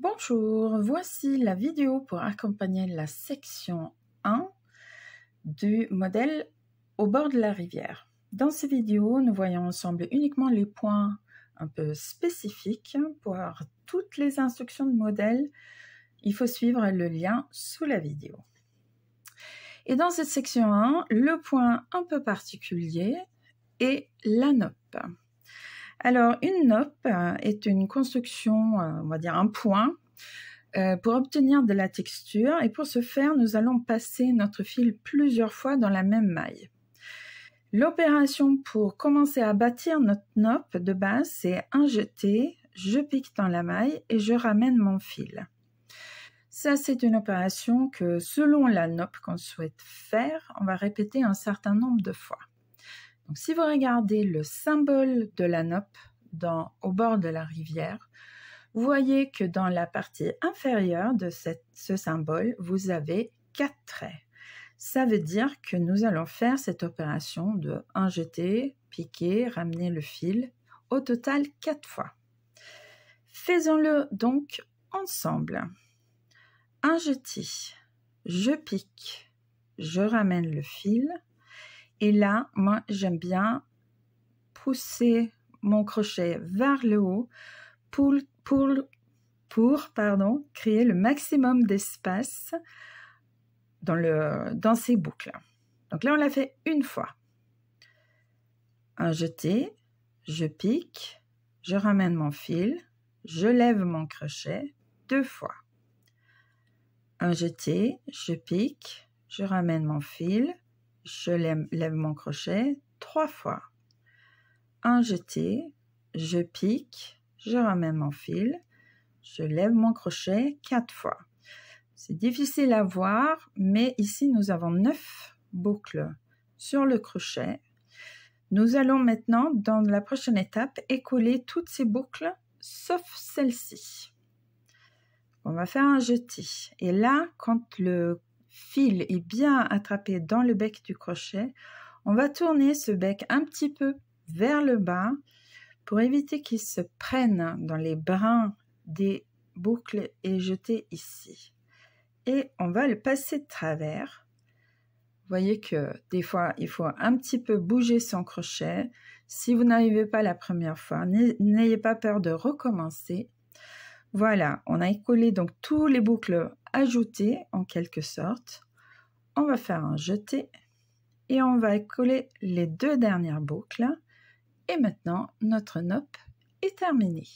Bonjour, voici la vidéo pour accompagner la section 1 du modèle au bord de la rivière. Dans cette vidéo, nous voyons ensemble uniquement les points un peu spécifiques. Pour toutes les instructions de modèle, il faut suivre le lien sous la vidéo. Et dans cette section 1, le point un peu particulier est la nope. Alors, une nope euh, est une construction, euh, on va dire un point, euh, pour obtenir de la texture. Et pour ce faire, nous allons passer notre fil plusieurs fois dans la même maille. L'opération pour commencer à bâtir notre nope de base, c'est un jeté, je pique dans la maille et je ramène mon fil. Ça, c'est une opération que, selon la nope qu'on souhaite faire, on va répéter un certain nombre de fois si vous regardez le symbole de la nope au bord de la rivière, vous voyez que dans la partie inférieure de ce symbole, vous avez quatre traits. Ça veut dire que nous allons faire cette opération de injeter, piquer, ramener le fil, au total quatre fois. Faisons-le donc ensemble. jeté. je pique, je ramène le fil, et là, moi, j'aime bien pousser mon crochet vers le haut pour, créer le maximum d'espace dans, dans ces boucles. Donc là, on l'a fait une fois. Un jeté, je pique, je ramène mon fil, je lève mon crochet deux fois. Un jeté, je pique, je ramène mon fil, je lève, mon crochet trois fois. Un jeté, je pique, je ramène mon fil, je lève mon crochet quatre fois. C'est difficile à voir, mais ici nous avons neuf boucles sur le crochet. Nous allons maintenant, dans la prochaine étape, écouler toutes ces boucles, sauf celle-ci. On va faire un jeté. Et là, quand le fil est bien attrapé dans le bec du crochet, on va tourner ce bec un petit peu vers le bas pour éviter qu'il se prenne dans les brins des boucles et jeter ici. Et on va le passer de travers. Vous voyez que des fois, il faut un petit peu bouger son crochet. Si vous n'arrivez pas la première fois, n'ayez pas peur de recommencer. Voilà, on a écolé donc tous les boucles ajouter en quelque sorte. On va faire un jeté et on va coller les deux dernières boucles. Et maintenant, notre nope est terminée.